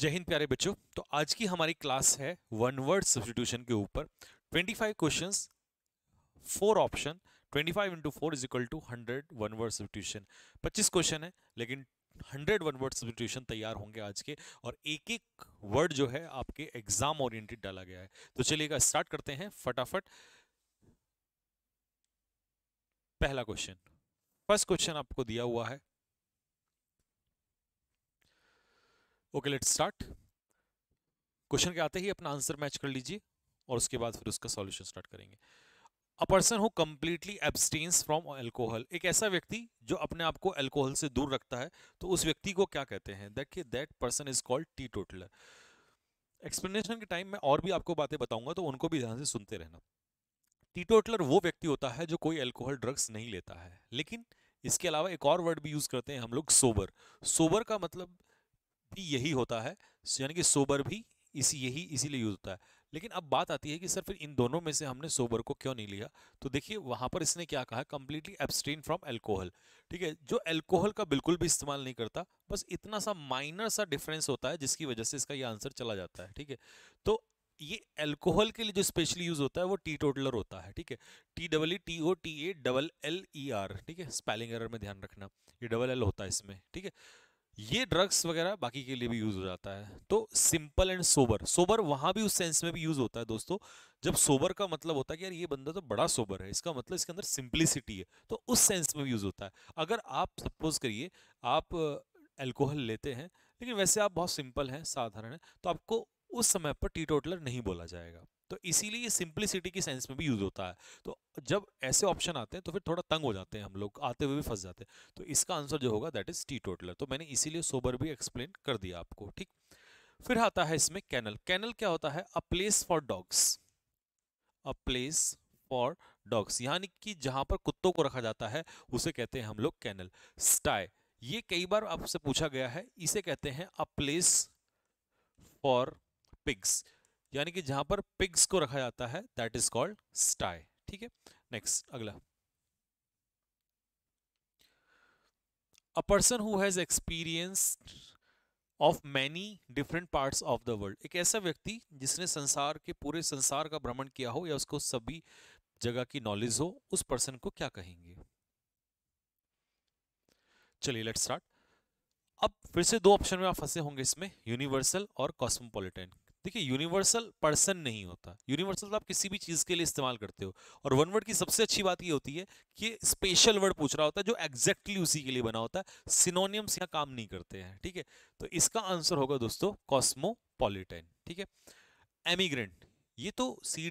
जय हिंद प्यारे बच्चों तो आज की हमारी क्लास है वन वर्ड सब्सटीट्यूशन के ऊपर 25 questions four option 25 five into four is equal to hundred one word substitution 25 question है लेकिन 100 वन वर्ड सब्सटीट्यूशन तैयार होंगे आज के और एक एक वर्ड जो है आपके एग्जाम ओरिएंटेड डाला गया है तो चलिएगा स्टार्ट करते हैं फटाफट पहला क्वेश्चन फर्स्ट क्वेश्चन आपको दिया हुआ है ओके लेट्स स्टार्ट क्वेश्चन के आते ही अपना आंसर मैच कर लीजिए और उसके बाद फिर उसका सॉल्यूशन स्टार्ट करेंगे a person who completely abstains from alcohol एक ऐसा व्यक्ति जो अपने आप को एल्कोहल से दूर रखता है तो उस व्यक्ति को क्या कहते हैं देखिए that person is called teetotaller explanation के टाइम में और भी आपको बातें बताऊंगा तो उनको भी ध्यान से सुनते रहना टी टोटलर वो व्यक्ति होता है जो कोई एल्कोहल ड्रग्स नहीं लेता है लेकिन इसके अलावा एक और वर्ड भी यूज़ करते हैं हम लोग सोबर सोबर का मतलब भी यही होता है यानी कि सोबर भी इसी यही इसीलिए यूज होता है लेकिन अब बात आती है कि सर फिर इन दोनों में से हमने सोबर को क्यों नहीं लिया तो देखिए वहाँ पर इसने क्या कहा कम्प्लीटली एब्सटेन फ्रॉम एल्कोहल ठीक है जो एल्कोहल का बिल्कुल भी इस्तेमाल नहीं करता बस इतना सा माइनर सा डिफरेंस होता है जिसकी वजह से इसका ये आंसर चला जाता है ठीक है तो ये एल्कोहल के लिए जो स्पेशली यूज होता है वो टी टोटलर होता है ठीक है T double E T O T A double L E R ठीक है स्पेलिंग एरर में ध्यान रखना ये डबल एल होता है इसमें ठीक है ये ड्रग्स वगैरह बाकी के लिए भी यूज हो जाता है तो सिंपल एंड सोबर सोबर वहां भी उस सेंस में भी यूज होता है दोस्तों जब सोबर का मतलब होता है कि यार ये बंदा तो बड़ा सोबर है इसका मतलब इसके अंदर सिंप्लिसिटी है तो उस सेंस में भी यूज होता है अगर आप सपोज करिए आप एल्कोहल लेते हैं लेकिन वैसे आप बहुत सिंपल हैं साधारण हैं तो आपको उस समय पर टी टोटलर नहीं बोला जाएगा तो इसीलिए ये सिंप्लिसिटी की सेंस में भी यूज होता है तो जब ऐसे ऑप्शन आते हैं तो फिर थोड़ा तंग हो जाते हैं हम लोग आते हुए भी फंस जाते हैं तो इसका आंसर जो होगा दैट इज टी टोटलर तो मैंने इसीलिए सोबर भी एक्सप्लेन कर दिया आपको ठीक फिर आता है इसमें कैनल कैनल क्या होता है a place for dogs a place for dogs यानी कि जहां पर कुत्तों को रखा जाता है उसे कहते हैं हम लोग कैनल स्टाई ये कई बार आपसे पूछा गया है इसे कहते हैं अ प्लेस फॉर पिग्स यानी कि जहां पर पिग्स को रखा जाता है दैट इज कॉल्ड स्टाई ठीक है नेक्स्ट अगला a person who has experience of many different parts of the world एक ऐसा व्यक्ति जिसने संसार के पूरे संसार का भ्रमण किया हो या उसको सभी जगह की नॉलेज हो उस पर्सन को क्या कहेंगे चलिए लेट स्टार्ट अब फिर से दो ऑप्शन में आप फंसे होंगे इसमें यूनिवर्सल और कॉस्मोपोलिटन देखिए यूनिवर्सल पर्सन नहीं होता यूनिवर्सल तो आप किसी भी चीज़ के लिए इस्तेमाल करते हो और वन वर्ड की सबसे अच्छी बात ये होती है कि स्पेशल वर्ड पूछ रहा होता है जो एग्जैक्टली उसी के लिए बना होता है सिनोनियम्स यहाँ काम नहीं करते हैं ठीक है तो इसका आंसर होगा दोस्तों कॉस्मोपोलिटन ठीक है एमिग्रेंट ये तो सी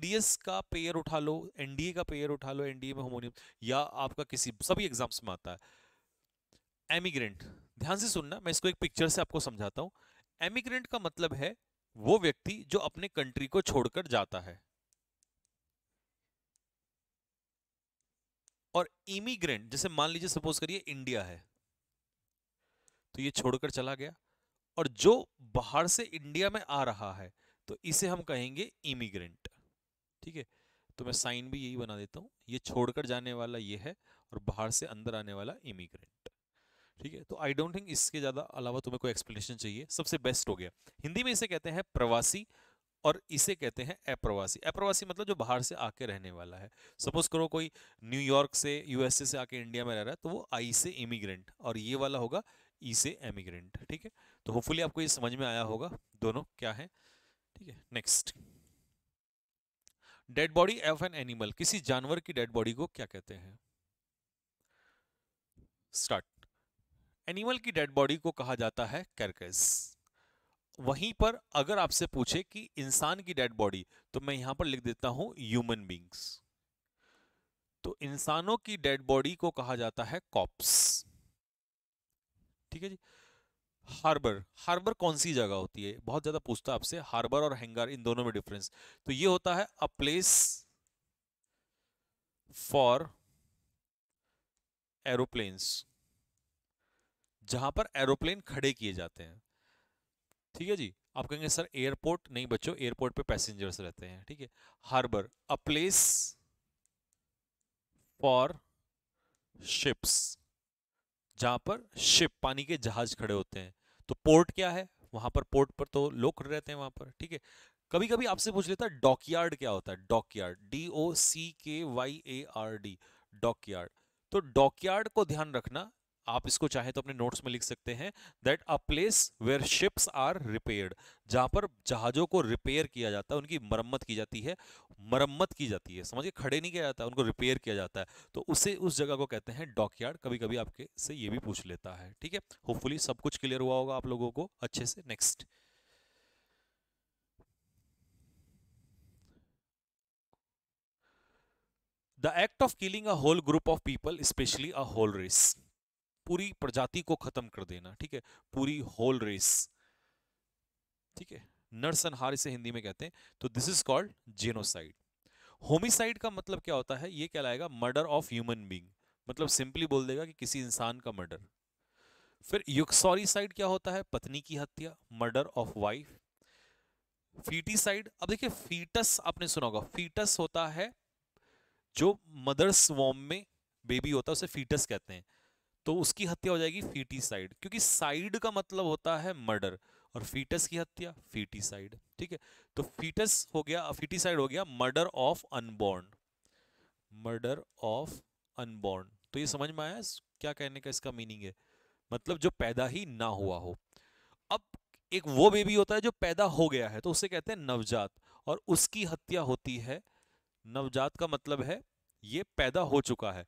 का पेयर उठा लो एनडीए का पेयर उठा लो एनडीए में होमोनियम या आपका किसी सभी एग्जाम्स में आता है एमिग्रेंट ध्यान से सुनना मैं इसको एक पिक्चर से आपको समझाता हूँ एमिग्रेंट का मतलब है वो व्यक्ति जो अपने कंट्री को छोड़कर जाता है और इमिग्रेंट जैसे मान लीजिए सपोज करिए इंडिया है तो ये छोड़कर चला गया और जो बाहर से इंडिया में आ रहा है तो इसे हम कहेंगे इमिग्रेंट ठीक है तो मैं साइन भी यही बना देता हूं ये छोड़कर जाने वाला ये है और बाहर से अंदर आने वाला इमिग्रेंट ठीक है तो आई डोंट थिंक इसके ज़्यादा अलावा तुम्हें कोई एक्सप्लेनेशन चाहिए सबसे बेस्ट हो गया हिंदी में इसे कहते हैं प्रवासी और इसे कहते हैं अप्रवासी अप्रवासी मतलब जो बाहर से आके रहने वाला है सपोज करो कोई न्यूयॉर्क से यूएसए से आके इंडिया में रह रहा है तो वो आई से इमिग्रेंट और ये वाला होगा ई e से एमिग्रेंट ठीक है तो होपफुली आपको ये समझ में आया होगा दोनों क्या है ठीक है next dead body of an animal किसी जानवर की डेड बॉडी को क्या कहते हैं स्टार्ट एनिमल की डेड बॉडी को कहा जाता है कैरकस वहीं पर अगर आपसे पूछे कि इंसान की डेड बॉडी तो मैं यहां पर लिख देता हूं ह्यूमन बींग्स तो इंसानों की डेड बॉडी को कहा जाता है कॉप्स ठीक है जी हार्बर हार्बर कौन सी जगह होती है बहुत ज्यादा पूछता है आपसे हार्बर और हैंगर इन दोनों में डिफरेंस तो ये होता है अ प्लेस फॉर एरोप्लेन्स जहां पर एरोप्लेन खड़े किए जाते हैं ठीक है जी आप कहेंगे सर एयरपोर्ट नहीं बच्चों एयरपोर्ट पे पैसेंजर्स रहते हैं ठीक है harbour a place for ships जहां पर शिप पानी के जहाज खड़े होते हैं तो पोर्ट क्या है वहां पर पोर्ट पर तो लोग खड़े रहते हैं वहां पर ठीक है कभी कभी आपसे पूछ लेता डॉकयार्ड क्या होता है dockyard D O C K Y A R D dockyard तो डॉकयार्ड को ध्यान रखना आप इसको चाहे तो अपने नोट्स में लिख सकते हैं that a place where ships are repaired जहां पर जहाज़ों को रिपेयर किया जाता है उनकी मरम्मत की जाती है मरम्मत की जाती है समझिए खड़े नहीं किया जाता उनको रिपेयर किया जाता है तो उसे उस जगह को कहते हैं डॉकयार्ड कभी कभी आपके से ये भी पूछ लेता है ठीक है होपफुली सब कुछ क्लियर हुआ होगा आप लोगों को अच्छे से next the act of killing a whole group of people, especially a whole race. पूरी प्रजाति को खत्म कर देना ठीक है पूरी होल रेस ठीक है नरसंहार इसे हिंदी में कहते हैं तो this is called genocide homicide का मतलब क्या होता है ये कहलाएगा मर्डर ऑफ ह्यूमन बींग मतलब सिंपली बोल देगा कि किसी इंसान का मर्डर फिर युक्सॉरीसाइड क्या होता है पत्नी की हत्या मर्डर ऑफ वाइफ फीटीसाइड अब देखिए फीटस आपने सुना होगा फीटस होता है जो मदर्स वॉम में बेबी होता है उसे फीटस कहते हैं तो उसकी हत्या हो जाएगी फीटी साइड क्योंकि साइड का मतलब होता है मर्डर और फीटस की हत्या फीटी साइड ठीक है तो फीटस हो गया फीटी साइड हो गया murder of unborn murder of unborn तो ये समझ में आया क्या कहने का इसका मीनिंग है मतलब जो पैदा ही ना हुआ हो अब एक वो बेबी होता है जो पैदा हो गया है तो उसे कहते हैं नवजात और उसकी हत्या होती है नवजात का मतलब है ये पैदा हो चुका है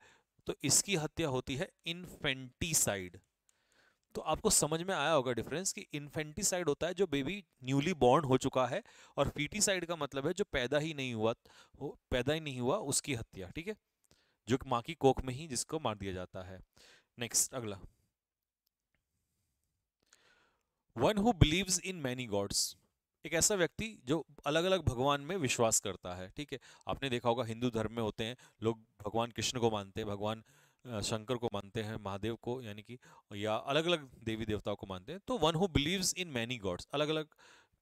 तो इसकी हत्या होती है इन्फेंटिसाइड तो आपको समझ में आया होगा डिफरेंस कि इन्फेंटिसाइड होता है जो बेबी न्यूली बॉर्न हो चुका है और फीटीसाइड का मतलब है जो पैदा ही नहीं हुआ वो पैदा ही नहीं हुआ उसकी हत्या ठीक है जो माँ की कोख में ही जिसको मार दिया जाता है नेक्स्ट अगला one who believes in many gods एक ऐसा व्यक्ति जो अलग अलग भगवान में विश्वास करता है ठीक है आपने देखा होगा हिंदू धर्म में होते हैं लोग भगवान कृष्ण को मानते हैं भगवान शंकर को मानते हैं महादेव को यानी कि या अलग अलग देवी देवताओं को मानते हैं तो one who believes in many gods अलग अलग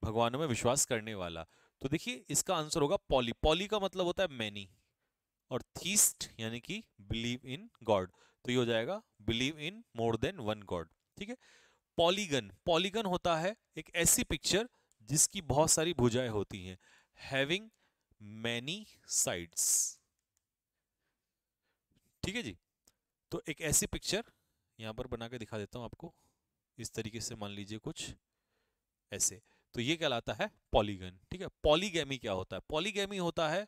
भगवानों में विश्वास करने वाला तो देखिए इसका आंसर होगा पॉली पॉली का मतलब होता है मैनी और थीस्ट यानी कि बिलीव इन गॉड तो ये हो जाएगा believe in more than one god ठीक है पॉलीगन पॉलीगन होता है एक ऐसी पिक्चर जिसकी बहुत सारी भुजाएं होती हैं हैविंग मैनी साइड्स ठीक है जी तो एक ऐसी पिक्चर यहां पर बना के दिखा देता हूं आपको इस तरीके से मान लीजिए कुछ ऐसे तो ये कहलाता है पॉलीगन ठीक है पॉलीगेमी क्या होता है पॉलीगेमी होता है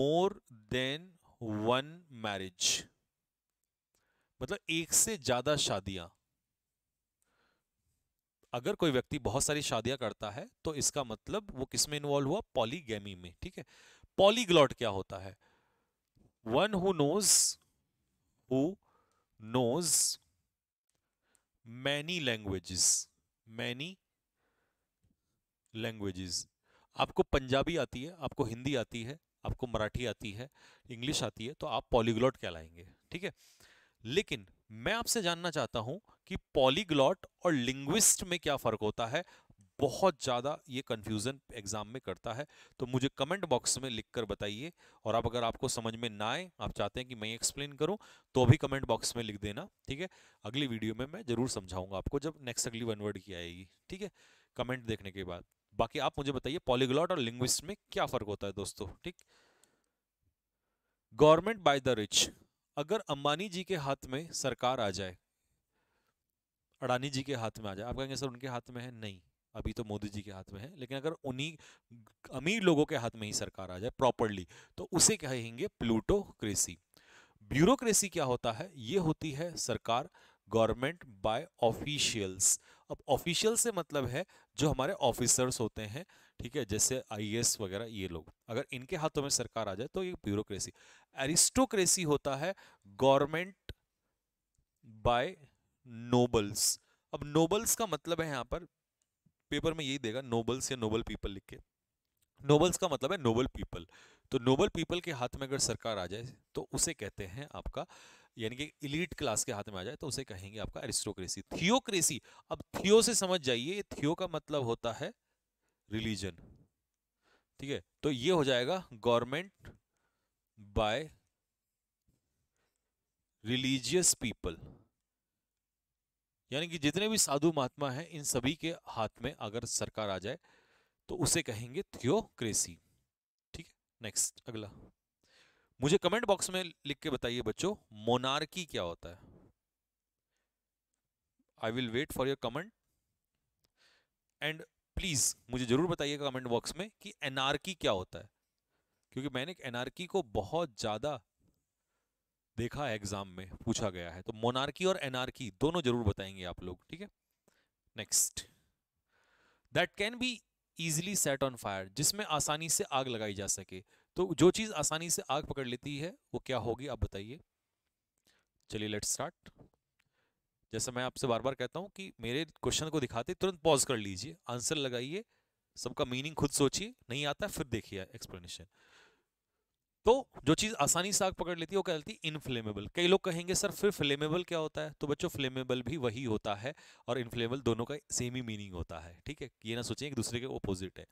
मोर देन वन मैरिज मतलब एक से ज्यादा शादियां अगर कोई व्यक्ति बहुत सारी शादियां करता है तो इसका मतलब वो किसमें इन्वॉल्व हुआ पॉलीगेमी में ठीक है पॉलीग्लॉट क्या होता है one who knows who knows many languages many languages आपको पंजाबी आती है आपको हिंदी आती है आपको मराठी आती है इंग्लिश आती है तो आप पॉलीग्लॉट कहलाएंगे ठीक है लेकिन मैं आपसे जानना चाहता हूं कि पॉलीग्लॉट और लिंग्विस्ट में क्या फ़र्क होता है बहुत ज़्यादा ये कन्फ्यूज़न एग्ज़ाम में करता है तो मुझे कमेंट बॉक्स में लिख कर बताइए और आप अगर आपको समझ में ना आए आप चाहते हैं कि मैं एक्सप्लेन करूं तो भी कमेंट बॉक्स में लिख देना ठीक है अगली वीडियो में मैं ज़रूर समझाऊंगा आपको जब नेक्स्ट अगली वन वर्ड की आएगी ठीक है कमेंट देखने के बाद बाकी आप मुझे बताइए पॉलीग्लॉट और लिंग्विस्ट में क्या फ़र्क होता है दोस्तों ठीक गवर्नमेंट बाय द रिच अगर अंबानी जी के हाथ में सरकार आ जाए अडानी जी के हाथ में आ जाए आप कहेंगे सर उनके हाथ में है नहीं अभी तो मोदी जी के हाथ में है लेकिन अगर उन्हीं अमीर लोगों के हाथ में ही सरकार आ जाए प्रॉपरली तो उसे कहेंगे प्लूटोक्रेसी ब्यूरोक्रेसी क्या होता है ये होती है सरकार गवर्नमेंट बाय ऑफिशियल्स अब ऑफिशियल से मतलब है जो हमारे ऑफिसर्स होते हैं ठीक है जैसे आईएएस वगैरह ये लोग अगर इनके हाथों में सरकार आ जाए तो ये ब्यूरोक्रेसी एरिस्टोक्रेसी होता है गवर्नमेंट बाय नोबल्स अब नोबल्स का मतलब है यहाँ पर पेपर में यही देगा नोबल्स या नोबल पीपल लिख के नोबल्स का मतलब है नोबल पीपल तो नोबल पीपल के हाथ में अगर सरकार आ जाए तो उसे कहते हैं आपका यानी कि इलीट क्लास के हाथ में आ जाए तो उसे कहेंगे आपका एरिस्टोक्रेसी थियोक्रेसी अब थियो से समझ जाइए थियो का मतलब होता है रिलीजन ठीक है तो ये हो जाएगा गवर्नमेंट बाय रिलीजियस पीपल यानी कि जितने भी साधु महात्मा हैं इन सभी के हाथ में अगर सरकार आ जाए तो उसे कहेंगे थियोक्रेसी ठीक है नेक्स्ट अगला मुझे कमेंट बॉक्स में लिख के बताइए बच्चों मोनार्की क्या होता है I will wait for your comment and please मुझे जरूर बताइएगा कमेंट बॉक्स में कि एनआरकी क्या होता है क्योंकि मैंने एनआरकी को बहुत ज्यादा देखा है एग्जाम में पूछा गया है तो मोनार्की और एनार्की दोनों जरूर बताएंगे आप लोग ठीक है next that can be easily set on fire जिसमें आसानी से आग लगाई जा सके तो जो चीज़ आसानी से आग पकड़ लेती है वो क्या होगी आप बताइए चलिए लेट स्टार्ट जैसे मैं आपसे बार बार कहता हूँ कि मेरे क्वेश्चन को दिखाते तुरंत पॉज कर लीजिए आंसर लगाइए सबका मीनिंग खुद सोचिए नहीं आता फिर देखिए एक्सप्लेनेशन तो जो चीज़ आसानी से आग पकड़ लेती है वो कहती है इनफ्लेमेबल कई लोग कहेंगे सर फिर फ्लेमेबल क्या होता है तो बच्चों फ्लेमेबल भी वही होता है और इनफ्लेमेबल दोनों का सेम ही मीनिंग होता है ठीक है ये ना सोचें एक दूसरे के ओपोजिट है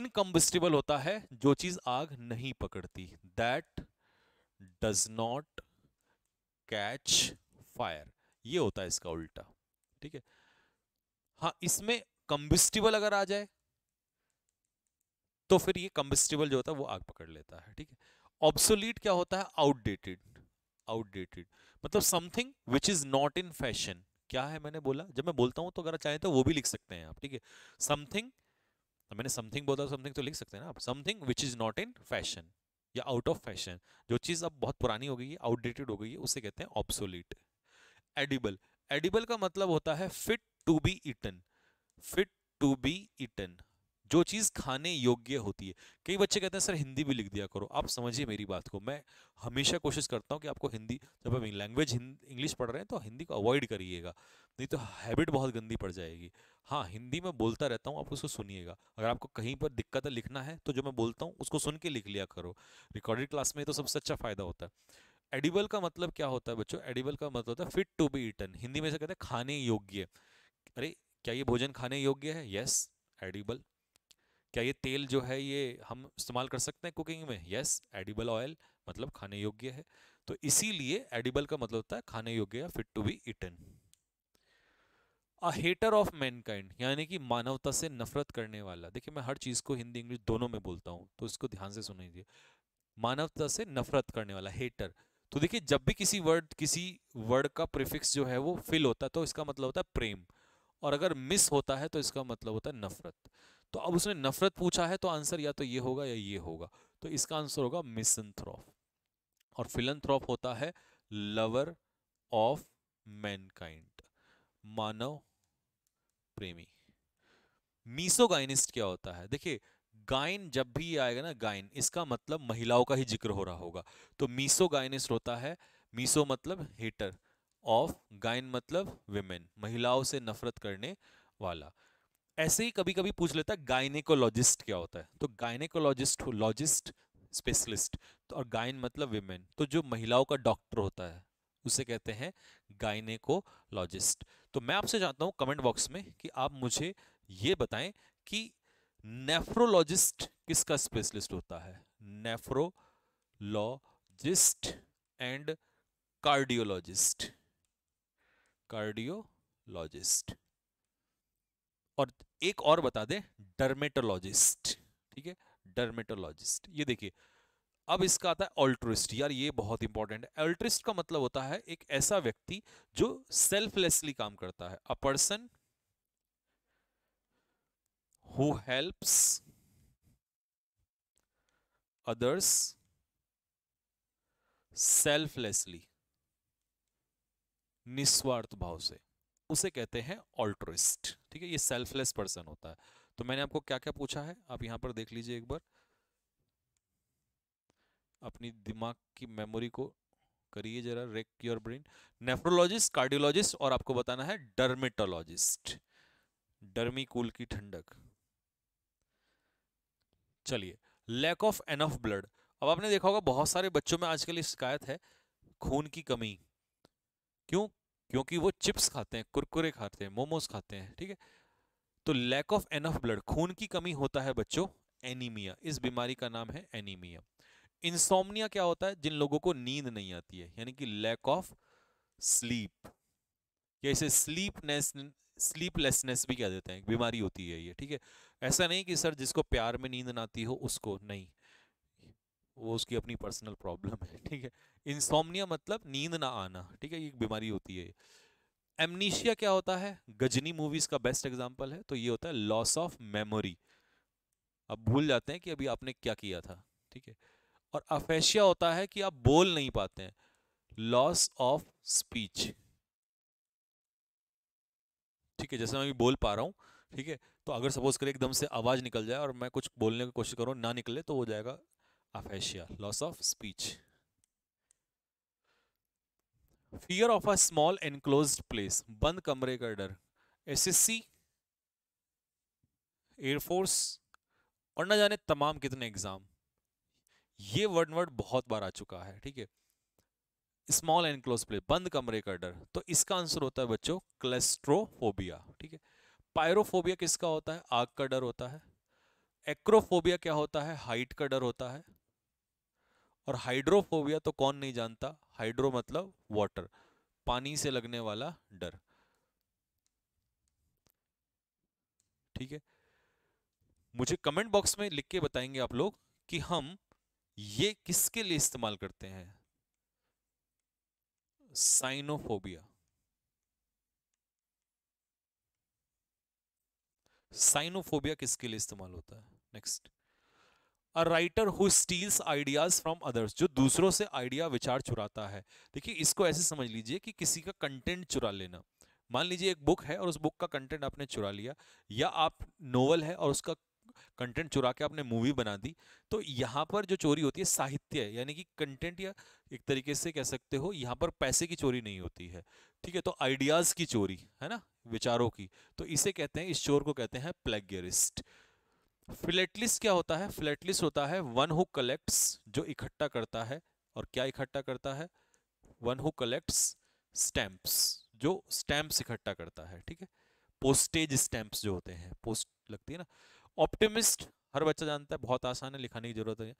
इनकम्बस्टिबल होता है जो चीज़ आग नहीं पकड़ती that does not catch fire ये होता है इसका उल्टा ठीक है हाँ इसमें कंबिस्टिबल अगर आ जाए तो फिर ये कम्बस्टेबल जो होता है वो आग पकड़ लेता है ठीक है ऑब्सोलीट क्या होता है आउटडेटेड आउटडेटेड मतलब something which is not in fashion क्या है मैंने बोला जब मैं बोलता हूँ तो अगर चाहे तो वो भी लिख सकते हैं आप ठीक है समथिंग तो मैंने समथिंग बोला समथिंग तो लिख सकते हैं ना आप something which is not in fashion या आउट ऑफ फैशन जो चीज़ अब बहुत पुरानी हो गई है आउटडेटेड हो गई है उसे कहते हैं ऑब्सोलीट एडिबल एडिबल का मतलब होता है fit to be eaten fit to be eaten जो चीज़ खाने योग्य होती है कई बच्चे कहते हैं सर हिंदी भी लिख दिया करो आप समझिए मेरी बात को मैं हमेशा कोशिश करता हूँ कि आपको हिंदी जब आप लैंग्वेज इंग्लिश पढ़ रहे हैं तो हिंदी को अवॉइड करिएगा नहीं तो हैबिट बहुत गंदी पड़ जाएगी हाँ हिंदी में बोलता रहता हूँ आप उसको सुनिएगा अगर आपको कहीं पर दिक्कत है लिखना है तो जो मैं बोलता हूँ उसको सुन के लिख लिया करो रिकॉर्डेड क्लास में तो सबसे अच्छा फ़ायदा होता है एडिबल का मतलब क्या होता है बच्चों एडिबल का मतलब होता है fit to be eaten Hindi में से कहते हैं खाने योग्य अरे क्या ये भोजन खाने योग्य है यस एडिबल क्या ये तेल जो है ये हम इस्तेमाल कर सकते हैं कुकिंग में यस एडिबल ऑयल मतलब खाने योग्य है तो इसीलिए एडिबल का मतलब होता है खाने योग्य या fit to be eaten a hater of mankind यानी कि मानवता से नफरत करने वाला देखिए मैं हर चीज़ को हिंदी इंग्लिश दोनों में बोलता हूँ तो इसको ध्यान से सुनिए मानवता से नफरत करने वाला हेटर तो देखिए जब भी किसी वर्ड किसी वर्ड का प्रिफिक्स जो है वो फिल होता है तो इसका मतलब होता है प्रेम और अगर मिस होता है तो इसका मतलब होता है नफरत तो अब उसने नफरत पूछा है तो आंसर या तो ये होगा या ये होगा तो इसका आंसर होगा मिसनथ्रॉफ और फिलनथ्रॉफ होता है लवर ऑफ मैनकाइंड मानव प्रेमी मीसोगाइनिस्ट क्या होता है देखिए गायन जब भी आएगा ना गायन इसका मतलब महिलाओं का ही जिक्र हो रहा होगा तो मीसो गायनिस्ट होता है मीसो मतलब हेटर ऑफ गायन मतलब विमेन महिलाओं से नफरत करने वाला ऐसे ही कभी कभी पूछ लेता है गायनेकोलॉजिस्ट क्या होता है तो गायनेकोलॉजिस्ट लॉजिस्ट स्पेशलिस्ट तो और गायन मतलब विमेन तो जो महिलाओं का डॉक्टर होता है उसे कहते हैं गायनेकोलॉजिस्ट तो मैं आपसे चाहता हूँ कमेंट बॉक्स में कि आप मुझे ये बताएं कि नेफ्रोलॉजिस्ट किसका स्पेशलिस्ट होता है नेफ्रोलॉजिस्ट एंड कार्डियोलॉजिस्ट कार्डियोलॉजिस्ट और एक और बता दें डर्मेटोलॉजिस्ट ठीक है डर्मेटोलॉजिस्ट ये देखिए अब इसका आता है अल्ट्रिस्ट यार ये बहुत इंपॉर्टेंट है अल्ट्रिस्ट का मतलब होता है एक ऐसा व्यक्ति जो सेल्फलेसली काम करता है a person who helps others selflessly निस्वार्थ भाव से उसे कहते हैं ऑल्ट्रिस्ट ठीक है ये सेल्फलेस पर्सन होता है तो मैंने आपको क्या क्या पूछा है आप यहाँ पर देख लीजिए एक बार अपनी दिमाग की मेमोरी को करिए जरा rack your brain nephrologist cardiologist और आपको बताना है डर्मेटोलॉजिस्ट कूल की ठंडक चलिए लैक ऑफ एनफ ब्लड अब आपने देखा होगा बहुत सारे बच्चों में आजकल शिकायत है खून की कमी क्यों क्योंकि वो चिप्स खाते हैं कुरकुरे खाते हैं मोमोज खाते हैं ठीक है तो लैक ऑफ एनफ ब्लड खून की कमी होता है बच्चों एनीमिया इस बीमारी का नाम है एनीमिया इंसोमनिया क्या होता है जिन लोगों को नींद नहीं आती है यानी कि लैक ऑफ स्लीप या इसे स्लीपनेस स्लीपलेसनेस भी कह देते हैं बीमारी होती है ये ठीक है ऐसा नहीं कि सर जिसको प्यार में नींद ना आती हो उसको नहीं वो उसकी अपनी पर्सनल प्रॉब्लम है ठीक है इंसोमनिया मतलब नींद ना आना ठीक है ये बीमारी होती है एमनीशिया क्या होता है गजनी मूवीज का बेस्ट एग्जाम्पल है तो ये होता है लॉस ऑफ मेमोरी अब भूल जाते हैं कि अभी आपने क्या किया था ठीक है और अफेशिया होता है कि आप बोल नहीं पाते हैं लॉस ऑफ स्पीच ठीक है जैसे मैं अभी बोल पा रहा हूं ठीक है तो अगर सपोज करें एकदम से आवाज़ निकल जाए और मैं कुछ बोलने की कोशिश करूं ना निकले तो हो जाएगा aphasia loss of speech fear of a small enclosed place band kamre ka dar ssc air force aur na जाने tamam kitne exam ye word word bahut bar aa chuka hai theek hai small enclose place बंद कमरे का डर तो इसका answer होता है बच्चों क्लेस्ट्रोफोबिया ठीक है पायरोफोबिया किसका होता है आग का डर होता है एक्रोफोबिया क्या होता है हाइट का डर होता है और हाइड्रोफोबिया तो कौन नहीं जानता हाइड्रो मतलब वाटर पानी से लगने वाला डर ठीक है मुझे कमेंट बॉक्स में लिख के बताएंगे आप लोग कि हम ये किसके लिए इस्तेमाल करते हैं साइनोफोबिया साइनोफोबिया किसके लिए इस्तेमाल होता है next a writer who steals ideas from others जो दूसरों से आइडिया विचार चुराता है देखिए इसको ऐसे समझ लीजिए कि किसी का कंटेंट चुरा लेना मान लीजिए एक बुक है और उस बुक का कंटेंट आपने चुरा लिया या आप नोवेल है और उसका कंटेंट चुरा के आपने मूवी बना दी तो यहाँ पर जो चोरी होती है साहित्य है यानी कि कंटेंट या एक तरीके से कह सकते हो यहाँ पर पैसे की चोरी नहीं होती है ठीक है तो आइडियाज़ की चोरी है ना विचारों की तो इसे कहते हैं इस चोर को कहते हैं प्लेगरिस्ट फिलेटलिस क्या होता है फिलेटलिस होता है वन हु कलेक्ट्स जो इकट्ठा करता है और क्या इकट्ठा करता है वन हु कलेक्ट्स स्टैम्प्स जो स्टैम्प्स इकट्ठा करता है ठीक है पोस्टेज स्टैम्प्स जो होते हैं पोस्ट लगती है ना ऑप्टिमिस्ट हर बच्चा जानता है बहुत आसान है लिखाने की जरूरत है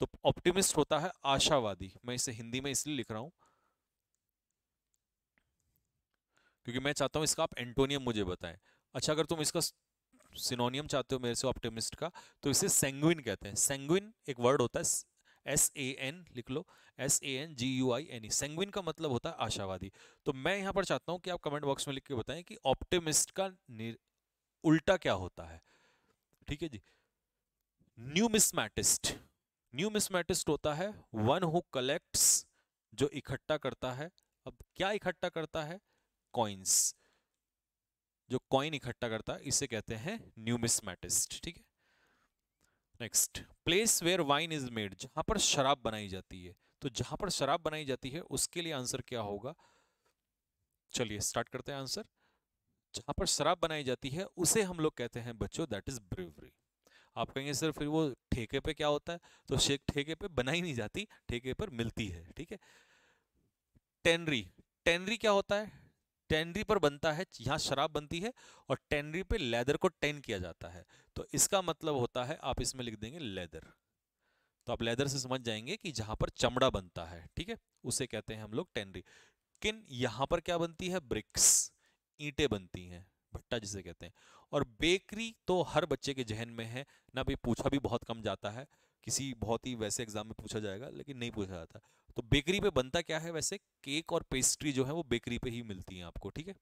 तो ऑप्टिमिस्ट होता है आशावादी मैं इसे हिंदी में इसलिए लिख रहा हूं क्योंकि मैं चाहता हूं इसका आप एंटोनियम मुझे बताएं अच्छा अगर तुम इसका सिनोनियम चाहते हो मेरे से ऑप्टिमिस्ट का तो इसे सेंगुइन कहते हैं सेंगुइन एक वर्ड होता है एस ए एन लिख लो S A N G U I N E sanguine का मतलब होता है आशावादी तो मैं यहाँ पर चाहता हूँ कि आप कमेंट बॉक्स में लिख के बताएं कि ऑप्टिमिस्ट का उल्टा क्या होता है ठीक है जी न्यू मिसमैटिस्ट न्यू मिसमैटिस्ट होता है वन हु कलेक्ट्स जो इकट्ठा करता है अब क्या इकट्ठा करता है कॉइन्स जो कॉइन इकट्ठा करता है इसे कहते हैं न्यूमिसमेटिस्ट ठीक है next place where wine is made जहां पर शराब बनाई जाती है तो जहां पर शराब बनाई जाती है उसके लिए आंसर क्या होगा चलिए स्टार्ट करते हैं आंसर जहां पर शराब बनाई जाती है उसे हम लोग कहते हैं बच्चों दैट इज ब्रेवरी आप कहेंगे सर फिर वो ठेके पे क्या होता है तो शेक ठेके पे बनाई नहीं जाती ठेके पर मिलती है ठीक है टेनरी टेनरी क्या होता है टेनरी पर बनता है यहाँ शराब बनती है और टेनरी पे लेदर को टेन किया जाता है तो इसका मतलब होता है आप इसमें लिख देंगे लेदर तो आप लेदर से समझ जाएंगे कि जहां पर चमड़ा बनता है ठीक है उसे कहते हैं हम लोग टेनरी किन यहाँ पर क्या बनती है ब्रिक्स ईंटें बनती हैं भट्टा जिसे कहते हैं और बेकरी तो हर बच्चे के जहन में है ना भी पूछा भी बहुत कम जाता है किसी बहुत ही वैसे एग्जाम में पूछा जाएगा लेकिन नहीं पूछा जाता तो बेकरी पे बनता क्या है वैसे केक और पेस्ट्री जो है वो बेकरी पे ही मिलती है आपको ठीक है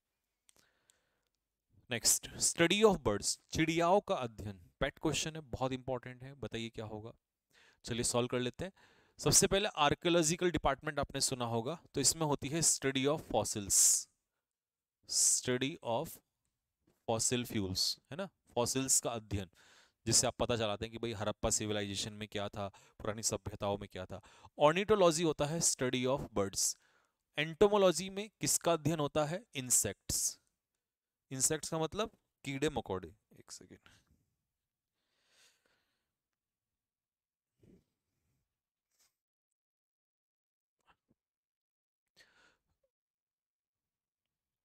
नेक्स्ट स्टडी ऑफ बर्ड्स चिड़ियाओं का अध्ययन पेट क्वेश्चन है बहुत इंपॉर्टेंट है बताइए क्या होगा चलिए सॉल्व कर लेते हैं सबसे पहले आर्कियोलॉजिकल डिपार्टमेंट आपने सुना होगा तो इसमें होती है study of fossils study of fossil fuels है ना फॉसिल्स का अध्ययन जिससे आप पता चलाते हैं कि भाई हरप्पा सिविलाइजेशन में क्या था पुरानी सभ्यताओं में क्या था ऑर्निटोलॉजी होता है स्टडी ऑफ बर्ड्स एंटोमोलॉजी में किसका अध्ययन होता है इंसेक्ट्स इंसेक्ट्स का मतलब कीड़े मकोड़े एक सेकेंड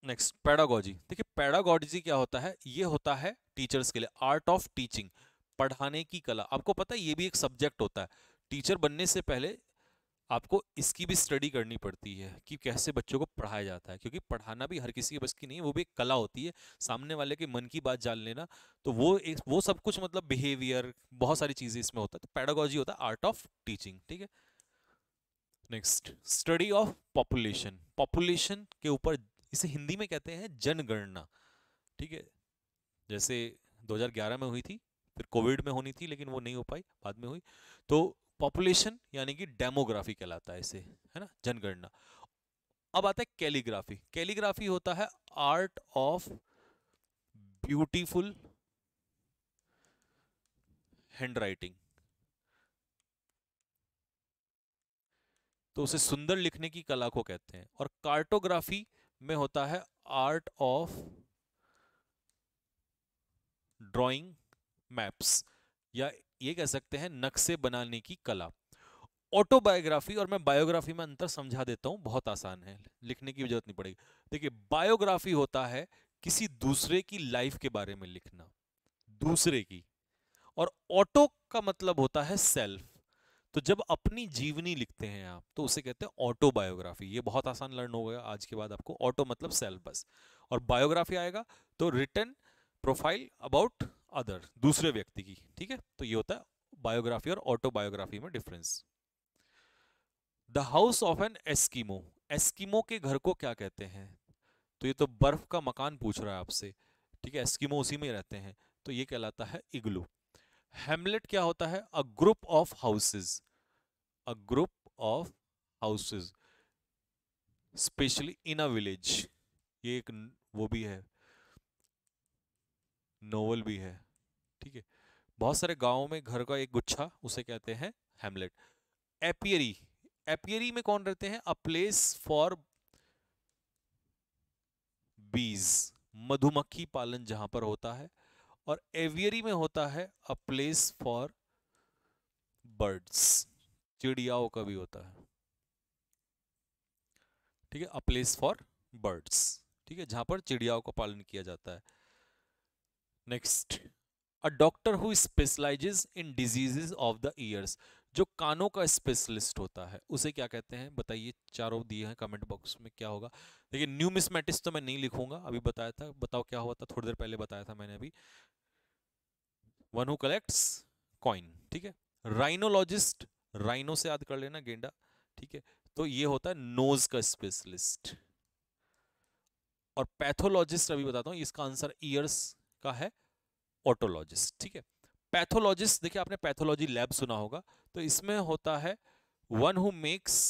नेक्स्ट पैडागोजी देखिए पैडागोजी क्या होता है ये होता है टीचर्स के लिए आर्ट ऑफ टीचिंग पढ़ाने की कला आपको पता है ये भी एक सब्जेक्ट होता है टीचर बनने से पहले आपको इसकी भी स्टडी करनी पड़ती है कि कैसे बच्चों को पढ़ाया जाता है क्योंकि पढ़ाना भी हर किसी के बस की नहीं है वो भी एक कला होती है सामने वाले के मन की बात जान लेना तो वो एक वो सब कुछ मतलब बिहेवियर बहुत सारी चीज़ें इसमें होता है तो पैडागोजी होता है आर्ट ऑफ टीचिंग ठीक है next study of population population के ऊपर इसे हिंदी में कहते हैं जनगणना ठीक है जैसे 2011 में हुई थी फिर कोविड में होनी थी लेकिन वो नहीं हो पाई बाद में हुई तो पॉपुलेशन यानी कि डेमोग्राफी कहलाता है इसे है ना जनगणना अब आता है कैलीग्राफी कैलीग्राफी होता है आर्ट ऑफ ब्यूटीफुल हैंडराइटिंग तो उसे सुंदर लिखने की कला को कहते हैं और कार्टोग्राफी में होता है आर्ट ऑफ ड्राइंग मैप्स या ये कह सकते हैं नक्शे बनाने की कला ऑटोबायोग्राफी और मैं बायोग्राफी में अंतर समझा देता हूँ बहुत आसान है लिखने की जरूरत नहीं पड़ेगी देखिए बायोग्राफी होता है किसी दूसरे की लाइफ के बारे में लिखना दूसरे की और ऑटो का मतलब होता है सेल्फ तो जब अपनी जीवनी लिखते हैं आप तो उसे कहते हैं ऑटोबायोग्राफी ये बहुत आसान लर्न हो गया आज के बाद आपको ऑटो मतलब सेल्फ बस और बायोग्राफी आएगा तो रिटर्न प्रोफाइल अबाउट अदर दूसरे व्यक्ति की ठीक है तो ये होता है बायोग्राफी और ऑटोबायोग्राफी में difference the house of an Eskimo Eskimo के घर को क्या कहते हैं तो ये तो बर्फ का मकान पूछ रहा है आपसे ठीक है एस्किमो उसी में रहते हैं तो ये कहलाता है इग्लू हेमलेट क्या होता है a group of houses a group of houses specially in a village ये एक वो भी है नोवल भी है ठीक है बहुत सारे गाँव में घर का एक गुच्छा उसे कहते हैं हेमलेट एपियरी एपियरी में कौन रहते हैं अ प्लेस फॉर बीज मधुमक्खी पालन जहां पर होता है और एवियरी में होता है अ प्लेस फॉर बर्ड्स चिड़ियाओं का भी होता है ठीक है अ प्लेस फॉर बर्ड्स ठीक है जहां पर चिड़ियाओं का पालन किया जाता है next a doctor who specialises in diseases of the ears जो कानों का स्पेशलिस्ट होता है उसे क्या कहते हैं बताइए चारों दिए हैं कमेंट बॉक्स में क्या होगा देखिए न्यू मिसमेटिस तो मैं नहीं लिखूंगा अभी बताया था बताओ क्या हुआ था थोड़ी देर पहले बताया था मैंने अभी वन हु कलेक्ट्स कॉइन ठीक है राइनोलॉजिस्ट राइनो से याद कर लेना गेंडा ठीक है तो ये होता है नोज का स्पेशलिस्ट और पैथोलॉजिस्ट अभी बताता हूं इसका आंसर ईयर्स का है ऑटोलॉजिस्ट ठीक है पैथोलॉजिस्ट देखिए आपने पैथोलॉजी लैब सुना होगा तो इसमें होता है one who makes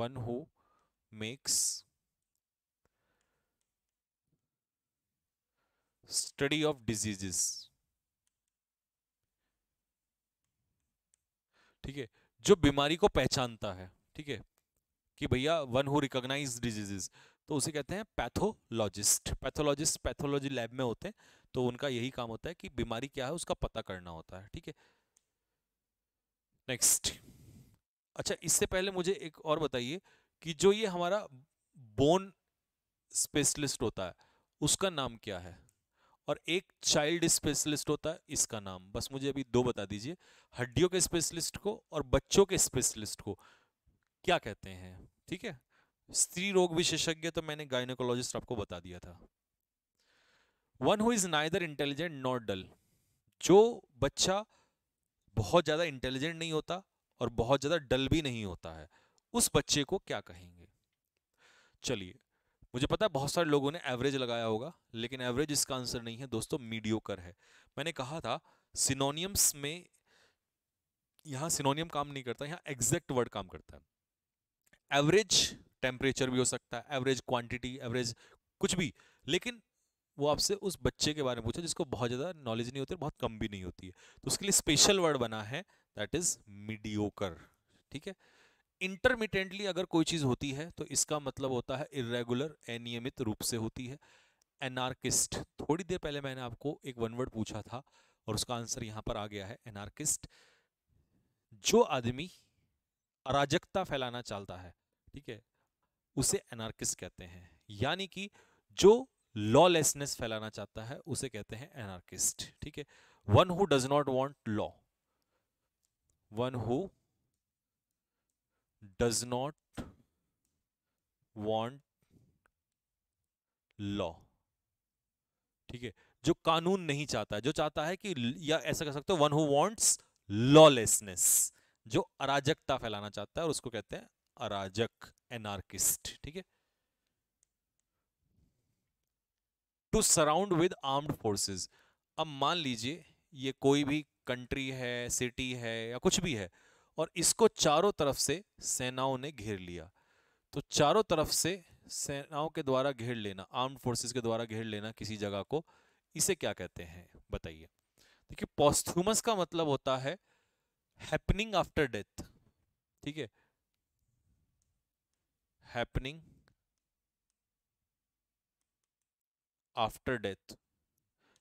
one who makes study of diseases ठीक है जो बीमारी को पहचानता है ठीक है कि भैया वन हु रिकॉग्नाइज डिजीजेस तो उसे कहते हैं पैथोलॉजिस्ट पैथोलॉजिस्ट पैथोलॉजी लैब में होते हैं तो उनका यही काम होता है कि बीमारी क्या है उसका पता करना होता है ठीक है नेक्स्ट अच्छा इससे पहले मुझे एक और बताइए कि जो ये हमारा बोन स्पेशलिस्ट होता है उसका नाम क्या है और एक चाइल्ड स्पेशलिस्ट होता है इसका नाम बस मुझे अभी दो बता दीजिए हड्डियों के स्पेशलिस्ट को और बच्चों के स्पेशलिस्ट को क्या कहते हैं ठीक है स्त्री रोग विशेषज्ञ तो मैंने गायनोकोलॉजिस्ट आपको बता दिया था one who is neither intelligent not dull जो बच्चा बहुत ज़्यादा इंटेलिजेंट नहीं होता और बहुत ज़्यादा डल भी नहीं होता है उस बच्चे को क्या कहेंगे चलिए मुझे पता है बहुत सारे लोगों ने एवरेज लगाया होगा लेकिन एवरेज इसका आंसर नहीं है दोस्तों मीडियोकर है मैंने कहा था सिनोनियम्स में यहाँ सिनोनियम काम नहीं करता यहाँ एग्जैक्ट वर्ड काम करता है एवरेज टेम्परेचर भी हो सकता है एवरेज क्वांटिटी एवरेज कुछ भी लेकिन वो आपसे उस बच्चे के बारे में पूछा जिसको बहुत ज़्यादा नॉलेज नहीं होती बहुत कम भी नहीं होती है तो उसके लिए स्पेशल वर्ड बना है दैट इज़ मीडियोकर ठीक है इंटरमीडियंटली अगर कोई चीज़ होती है तो इसका मतलब होता है इरेगुलर अनियमित रूप से होती है एनार्किस्ट थोड़ी देर पहले मैंने आपको एक वन वर्ड पूछा था और उसका आंसर यहाँ पर आ गया है एनार्किस्ट जो आदमी अराजकता फैलाना चाहता है ठीक है उसे एनार्किस्ट कहते हैं यानी कि जो लॉलेसनेस फैलाना चाहता है उसे कहते हैं एनार्किस्ट ठीक है one who does not want law one who does not want law ठीक है जो कानून नहीं चाहता है जो चाहता है कि या ऐसा कह सकते हो वन हु वॉन्ट्स लॉलेसनेस जो अराजकता फैलाना चाहता है और उसको कहते हैं अराजक एनार्किस्ट ठीक है to surround with armed forces अब मान लीजिए ये कोई भी कंट्री है सिटी है या कुछ भी है और इसको चारों तरफ से सेनाओं ने घेर लिया तो चारों तरफ से सेनाओं के द्वारा घेर लेना आर्म्ड फोर्सेस के द्वारा घेर लेना किसी जगह को इसे क्या कहते हैं बताइए देखिए पॉस्थ्यूमस का मतलब होता है हैपनिंग आफ्टर डेथ ठीक है happening आफ्टर डेथ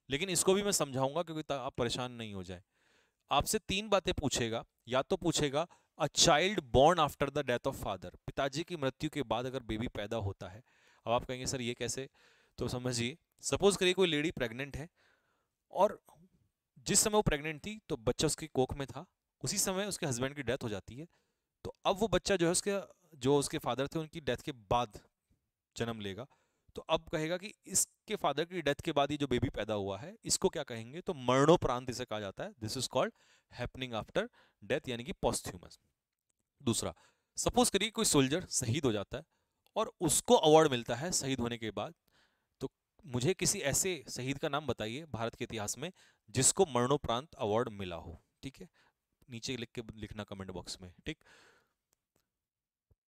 लेकिन इसको भी मैं समझाऊंगा क्योंकि आप परेशान नहीं हो जाए आपसे तीन बातें पूछेगा या तो पूछेगा a child born after the death of father पिताजी की मृत्यु के बाद अगर बेबी पैदा होता है अब आप कहेंगे सर ये कैसे तो समझिए सपोज करिए कोई लेडी प्रेग्नेंट है और जिस समय वो प्रेग्नेंट थी तो बच्चा उसकी कोख में था उसी समय उसके हस्बैंड की डेथ हो जाती है तो अब वो बच्चा जो है उसके जो उसके फादर थे उनकी डेथ के बाद जन्म लेगा तो अब कहेगा कि इसके फादर की डेथ के बाद ही जो बेबी पैदा हुआ है इसको क्या कहेंगे तो मरणोपरांत इसे कहा जाता है this is called happening after death यानी कि पॉस्थ्यूमस दूसरा सपोज करिए कोई सोल्जर शहीद हो जाता है और उसको अवार्ड मिलता है शहीद होने के बाद तो मुझे किसी ऐसे शहीद का नाम बताइए भारत के इतिहास में जिसको मरणोपरांत अवार्ड मिला हो ठीक है नीचे लिख के लिखना कमेंट बॉक्स में ठीक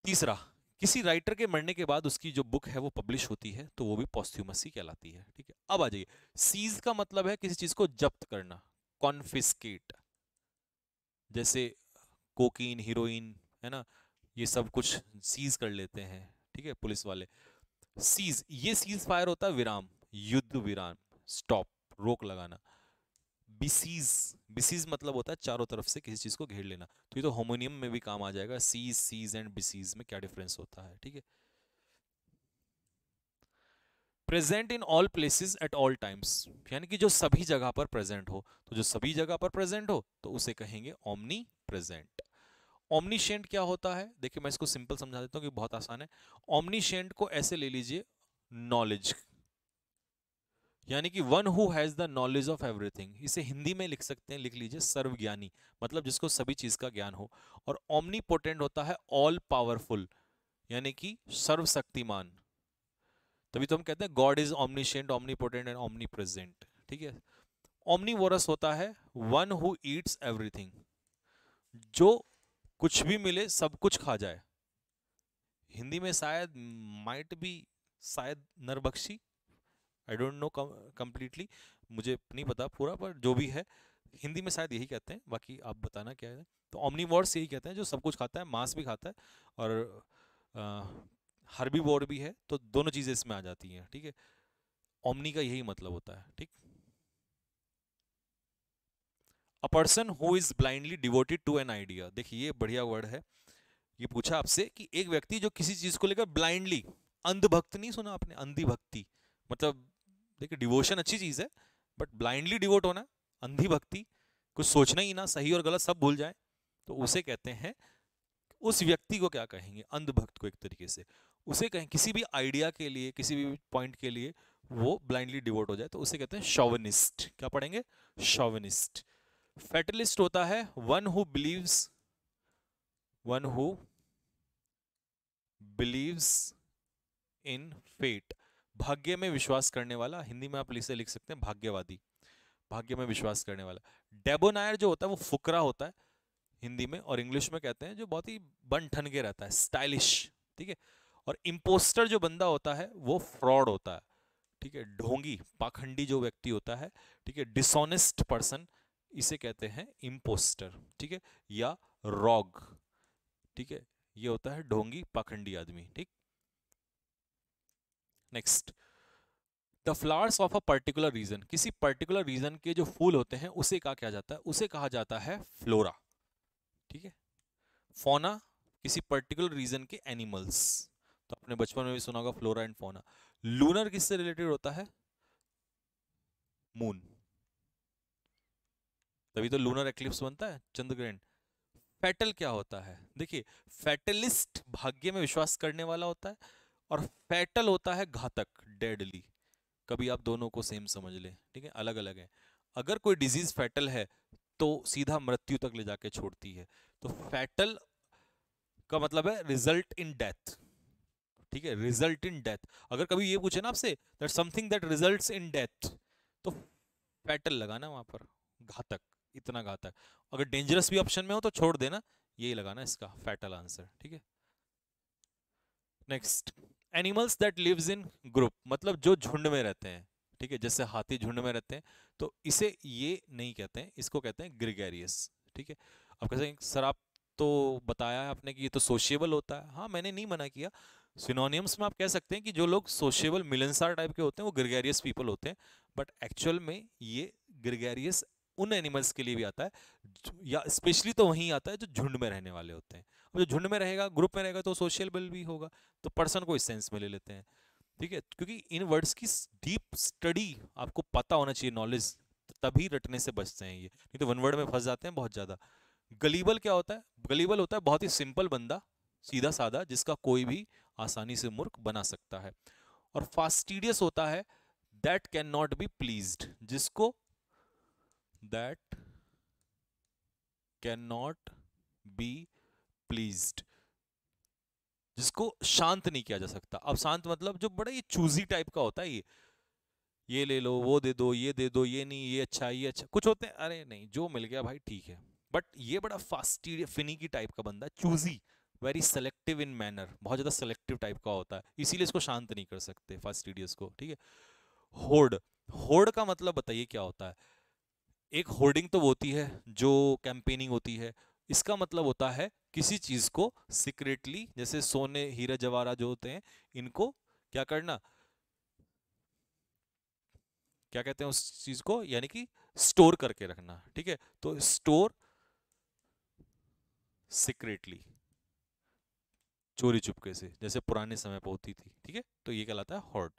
तीसरा किसी राइटर के मरने के बाद उसकी जो बुक है वो पब्लिश होती है तो वो भी पॉस्थ्यूमसी कहलाती है ठीक है अब आ जाइए सीज का मतलब है किसी चीज को जब्त करना कॉन्फिस्केट जैसे कोकीन हीरोइन है ना ये सब कुछ सीज कर लेते हैं ठीक है पुलिस वाले सीज ये सीज फायर होता है विराम युद्ध विराम स्टॉप रोक लगाना बिसीज बिसीज मतलब होता है चारों तरफ से किसी चीज़ को घेर लेना तो ये तो होमोनियम में भी काम आ जाएगा सीज सीज एंड बिसीज में क्या डिफरेंस होता है ठीक है present in all places at all times यानी कि जो सभी जगह पर प्रेजेंट हो तो जो सभी जगह पर प्रेजेंट हो तो उसे कहेंगे ओमनी प्रेजेंट ओमनीशेंट क्या होता है देखिए मैं इसको सिंपल समझा देता हूँ कि बहुत आसान है ओमनीशेंट को ऐसे ले लीजिए नॉलेज यानी कि one who has the knowledge of everything इसे हिंदी में लिख सकते हैं लिख लीजिए सर्वज्ञानी मतलब जिसको सभी चीज़ का ज्ञान हो और ओमनी पोटेंट होता है ऑल पावरफुल यानी कि सर्वशक्तिमान तभी तो हम कहते हैं god is omniscient omnipotent and omnipresent ठीक है वोरस होता है वन हु ईट्स एवरीथिंग जो कुछ भी मिले सब कुछ खा जाए हिंदी में शायद माइट भी शायद नरबख्शी आई डोंट नो कम्प्लीटली मुझे नहीं पता पूरा पर जो भी है हिंदी में शायद यही कहते हैं बाकी आप बताना क्या है तो ऑमनीवॉर्स यही कहते हैं जो सब कुछ खाता है मांस भी खाता है और हर्बी वॉर भी है तो दोनों चीज़ें इसमें आ जाती हैं ठीक है ओमनी का यही मतलब होता है ठीक a person who is blindly devoted to an idea देखिए ये बढ़िया वर्ड है ये पूछा आपसे कि एक व्यक्ति जो किसी चीज को लेकर ब्लाइंडली अंधभक्त नहीं सुना आपने अंधी भक्ति मतलब देखिए डिवोशन अच्छी चीज़ है बट ब्लाइंडली डिवोट होना अंधी भक्ति कुछ सोचना ही ना सही और गलत सब भूल जाए तो उसे कहते हैं उस व्यक्ति को क्या कहेंगे अंधभक्त को एक तरीके से उसे कहें किसी भी आइडिया के लिए किसी भी पॉइंट के लिए वो ब्लाइंडली डिवोट हो जाए तो उसे कहते हैं शॉवनिस्ट क्या पढ़ेंगे शॉवनिस्ट फेटलिस्ट होता है one who believes one who believes in fate भाग्य में विश्वास करने वाला हिंदी में आप इसे लिख सकते हैं भाग्यवादी भाग्य में विश्वास करने वाला डेबोनायर जो होता है वो फुकरा होता है हिंदी में और इंग्लिश में कहते हैं जो बहुत ही बन ठन के रहता है स्टाइलिश ठीक है और इम्पोस्टर जो बंदा होता है वो फ्रॉड होता है ठीक है ढोंगी पाखंडी जो व्यक्ति होता है ठीक है डिसऑनेस्ट पर्सन इसे कहते हैं इम्पोस्टर ठीक है या रॉग ठीक है ये होता है ढोंगी पाखंडी आदमी ठीक next the flowers of a particular region किसी पर्टिकुलर रीजन के जो फूल होते हैं उसे कहा क्या जाता है उसे कहा जाता है फ्लोरा ठीक है फोना किसी पर्टिकुलर रीजन के एनिमल्स तो आपने बचपन में भी सुना होगा फ्लोरा एंड फोना लूनर किससे रिलेटेड होता है मून तभी तो लूनर एक्लिप्स बनता है चंद्रग्रहण फैटल क्या होता है देखिए फैटलिस्ट भाग्य में विश्वास करने वाला होता है और फैटल होता है घातक डेडली कभी आप दोनों को सेम समझ लें ठीक है अलग अलग है अगर कोई डिजीज फैटल है तो सीधा मृत्यु तक ले जाके छोड़ती है तो फैटल का मतलब है रिजल्ट इन डेथ ठीक है रिजल्ट इन डेथ अगर कभी ये पूछे ना आपसे that something that result in death तो फैटल लगाना वहां पर घातक इतना घातक अगर डेंजरस भी ऑप्शन में हो तो छोड़ देना यही लगाना इसका फैटल आंसर ठीक है next animals that lives in group मतलब जो झुंड में रहते हैं ठीक है जैसे हाथी झुंड में रहते हैं तो इसे ये नहीं कहते हैं इसको कहते हैं ग्रिगेरियस ठीक है अब कह सकें सर आप तो बताया है आपने कि ये तो सोशिएबल होता है हाँ मैंने नहीं मना किया सिनोनियम्स में आप कह सकते हैं कि जो लोग सोशिएबल मिलनसार टाइप के होते हैं वो ग्रिगेरियस पीपल होते हैं बट एक्चुअल में ये ग्रिगेरियस उन एनिमल्स के लिए भी आता है या स्पेशली तो वहीं आता है जो झुंड में रहने वाले होते हैं अब जो झुंड में रहेगा ग्रुप में रहेगा तो सोशल बिल भी होगा तो पर्सन को इस सेंस में ले लेते हैं ठीक है क्योंकि इन वर्ड्स की डीप स्टडी आपको पता होना चाहिए नॉलेज तभी रटने से बचते हैं ये नहीं तो वन वर्ड में फंस जाते हैं बहुत ज़्यादा गलीबल क्या होता है गलीबल होता है बहुत ही सिंपल बंदा सीधा साधा जिसका कोई भी आसानी से मूर्ख बना सकता है और फास्टिडियस होता है that can not be please जिसको that can not be pleased जिसको शांत नहीं किया जा सकता अब शांत मतलब जो बड़ा ये चूजी टाइप का होता है ये ये ले लो वो दे दो ये दे दो ये नहीं ये अच्छा ये अच्छा कुछ होते हैं अरे नहीं जो मिल गया भाई ठीक है बट ये बड़ा फास्ट फिनिकी टाइप का बंदा choosy very selective in manner बहुत ज़्यादा सेलेक्टिव टाइप का होता है इसीलिए इसको शांत नहीं कर सकते फास्ट को ठीक है होर्ड होर्ड का मतलब बताइए क्या होता है एक होर्डिंग तो होती है जो कैंपेनिंग होती है इसका मतलब होता है किसी चीज़ को सीक्रेटली जैसे सोने हीरा जवारा जो होते हैं इनको क्या करना क्या कहते हैं उस चीज़ को यानी कि स्टोर करके रखना ठीक है तो स्टोर सीक्रेटली चोरी चुपके से जैसे पुराने समय पर होती थी ठीक है तो ये कहलाता है horde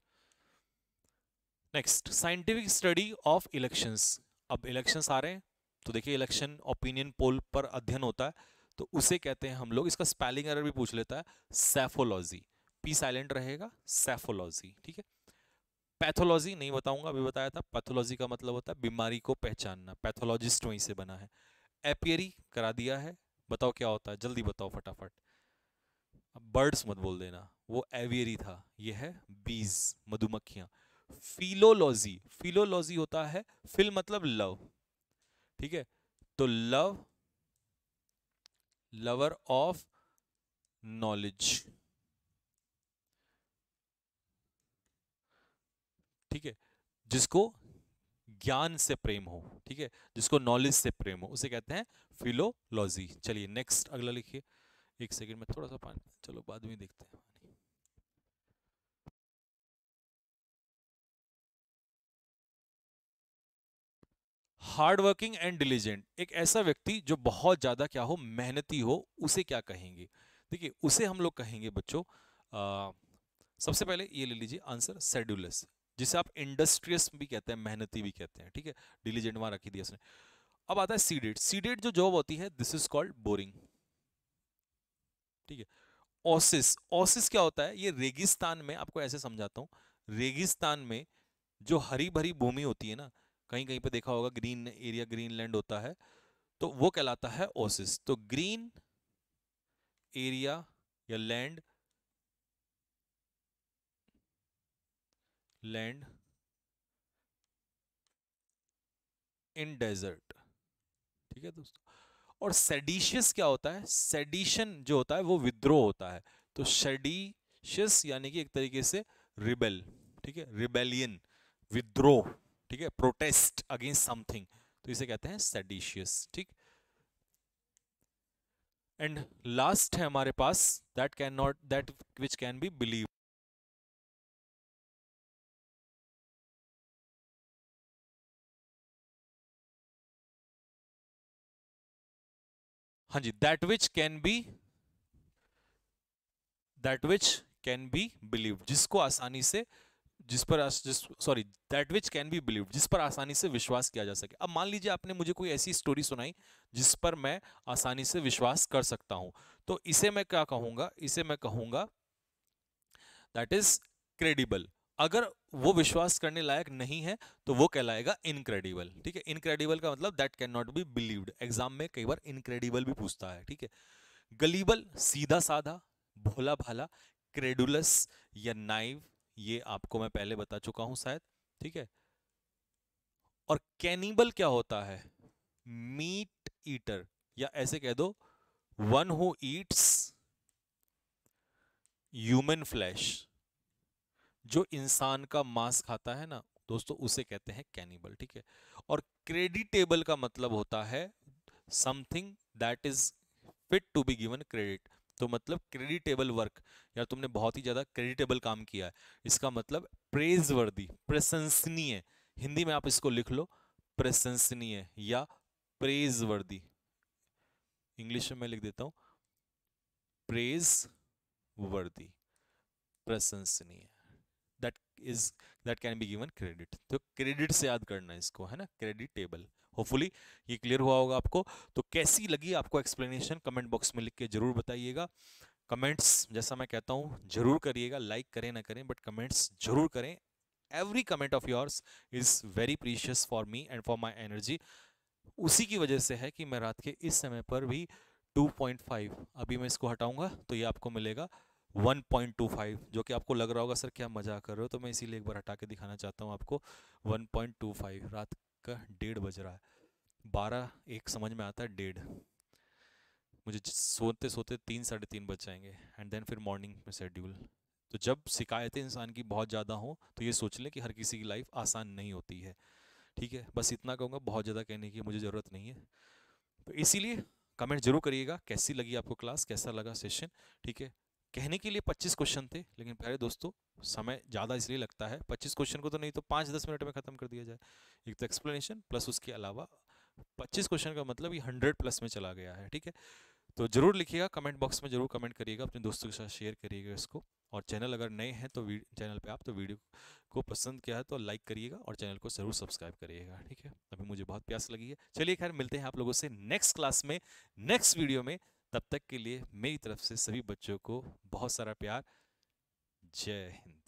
next scientific study of elections अब इलेक्शंस आ रहे हैं तो देखिए इलेक्शन ओपिनियन पोल पर अध्ययन होता है तो उसे कहते हैं हम लोग इसका स्पेलिंग एरर भी पूछ लेता है सेफोलॉजी पी साइलेंट रहेगा सेफोलॉजी ठीक है पैथोलॉजी नहीं बताऊंगा अभी बताया था पैथोलॉजी का मतलब होता है बीमारी को पहचानना पैथोलॉजिस्ट वहीं से बना है एपियरी करा दिया है बताओ क्या होता है जल्दी बताओ फटाफट बर्ड्स मत बोल देना वो एवियरी था यह है बीज मधुमक्खियां फिलोलॉजी फिलोलॉजी होता है फिल मतलब लव ठीक है तो लव लवर ऑफ नॉलेज ठीक है जिसको ज्ञान से प्रेम हो ठीक है जिसको नॉलेज से प्रेम हो उसे कहते हैं फिलोलॉजी चलिए नेक्स्ट अगला लिखिए एक सेकंड में थोड़ा सा पानी चलो बाद में देखते हैं हार्ड वर्किंग एंड डिलीजेंट एक ऐसा व्यक्ति जो बहुत ज़्यादा क्या हो मेहनती हो उसे क्या कहेंगे देखिए उसे हम लोग कहेंगे बच्चों सबसे पहले ये ले लीजिए आंसर सेड्यूलस जिसे आप इंडस्ट्रियस भी कहते हैं मेहनती भी कहते हैं ठीक है डिलीजेंट वहां रखी दिया उसने अब आता है सीडेट सीडेट जो जॉब होती है दिस इज कॉल्ड बोरिंग ठीक है ऑसिस ऑसिस क्या होता है ये रेगिस्तान में आपको ऐसे समझाता हूँ रेगिस्तान में जो हरी भरी भूमि होती है ना कहीं कहीं पर देखा होगा ग्रीन एरिया ग्रीन लैंड होता है तो वो कहलाता है ओसिस तो ग्रीन एरिया या लैंड लैंड इन डेजर्ट ठीक है दोस्तों और सेडिशियस क्या होता है सेडिशन जो होता है वो विद्रोह होता है तो सेडिशियस यानी कि एक तरीके से रिबेल ठीक है रिबेलियन विद्रोह ठीक है प्रोटेस्ट अगेंस्ट समथिंग तो इसे कहते हैं सेडिशियस ठीक एंड लास्ट है हमारे पास that can not that which can be believe हाँ जी that which can be that which can be believe जिसको आसानी से जिस पर sorry that which can be believe जिस पर आसानी से विश्वास किया जा सके अब मान लीजिए आपने मुझे कोई ऐसी स्टोरी सुनाई जिस पर मैं आसानी से विश्वास कर सकता हूँ तो इसे मैं क्या कहूँगा इसे मैं कहूँगा दैट इज क्रेडिबल अगर वो विश्वास करने लायक नहीं है तो वो कहलाएगा इनक्रेडिबल ठीक है इनक्रेडिबल का मतलब that can not be believed exam में कई बार इनक्रेडिबल भी पूछता है ठीक है गलीबल सीधा साधा भोला भाला क्रेडुलस या नाइव ये आपको मैं पहले बता चुका हूं शायद ठीक है और कैनिबल क्या होता है मीट ईटर या ऐसे कह दो one who eats human flesh जो इंसान का मांस खाता है ना दोस्तों उसे कहते हैं कैनिबल ठीक है और क्रेडिटेबल का मतलब होता है something that is fit to be given credit तो मतलब क्रेडिटेबल वर्क यार तुमने बहुत ही ज़्यादा क्रेडिटेबल काम किया है इसका मतलब प्रेज वर्दी प्रशंसनीय हिंदी में आप इसको लिख लो प्रशंसनीय या प्रेज वर्दी इंग्लिश में मैं लिख देता हूँ प्रेज वर्दी प्रशंसनीय that is that can be given credit तो क्रेडिट से याद करना इसको है ना क्रेडिट टेबल होपफुली ये क्लियर हुआ होगा आपको तो कैसी लगी आपको एक्सप्लेनेशन कमेंट बॉक्स में लिख के जरूर बताइएगा कमेंट्स जैसा मैं कहता हूँ जरूर करिएगा लाइक करें ना करें बट कमेंट्स जरूर करें every comment of yours is very precious for me and for my energy उसी की वजह से है कि मैं रात के इस समय पर भी 2.5 अभी मैं इसको हटाऊंगा तो ये आपको मिलेगा 1.25 जो कि आपको लग रहा होगा सर क्या मजा कर रहे हो तो मैं इसीलिए एक बार हटा के दिखाना चाहता हूँ आपको 1.25 रात का डेढ़ बज रहा है बारह एक समझ में आता है डेढ़ मुझे सोते सोते तीन साढ़े तीन बज जाएंगे एंड देन फिर मॉर्निंग में शेड्यूल तो जब शिकायतें इंसान की बहुत ज़्यादा हों तो ये सोच लें कि हर किसी की लाइफ आसान नहीं होती है ठीक है बस इतना कहूँगा बहुत ज़्यादा कहने की मुझे ज़रूरत नहीं है तो इसीलिए कमेंट जरूर करिएगा कैसी लगी आपको क्लास कैसा लगा सेशन ठीक है कहने के लिए 25 क्वेश्चन थे लेकिन प्यारे दोस्तों समय ज़्यादा इसलिए लगता है 25 क्वेश्चन को तो नहीं तो 5 दस मिनट में ख़त्म कर दिया जाए एक तो एक्सप्लेनेशन प्लस उसके अलावा 25 क्वेश्चन का मतलब ये 100 प्लस में चला गया है ठीक है तो ज़रूर लिखिएगा कमेंट बॉक्स में ज़रूर कमेंट करिएगा अपने दोस्तों के साथ शेयर करिएगा इसको और चैनल अगर नए हैं तो चैनल पे आप तो वीडियो को पसंद किया है तो लाइक करिएगा और चैनल को ज़रूर सब्सक्राइब करिएगा ठीक है अभी मुझे बहुत प्यास लगी है चलिए खैर मिलते हैं आप लोगों से नेक्स्ट क्लास में नेक्स्ट वीडियो में तब तक के लिए मेरी तरफ से सभी बच्चों को बहुत सारा प्यार जय हिंद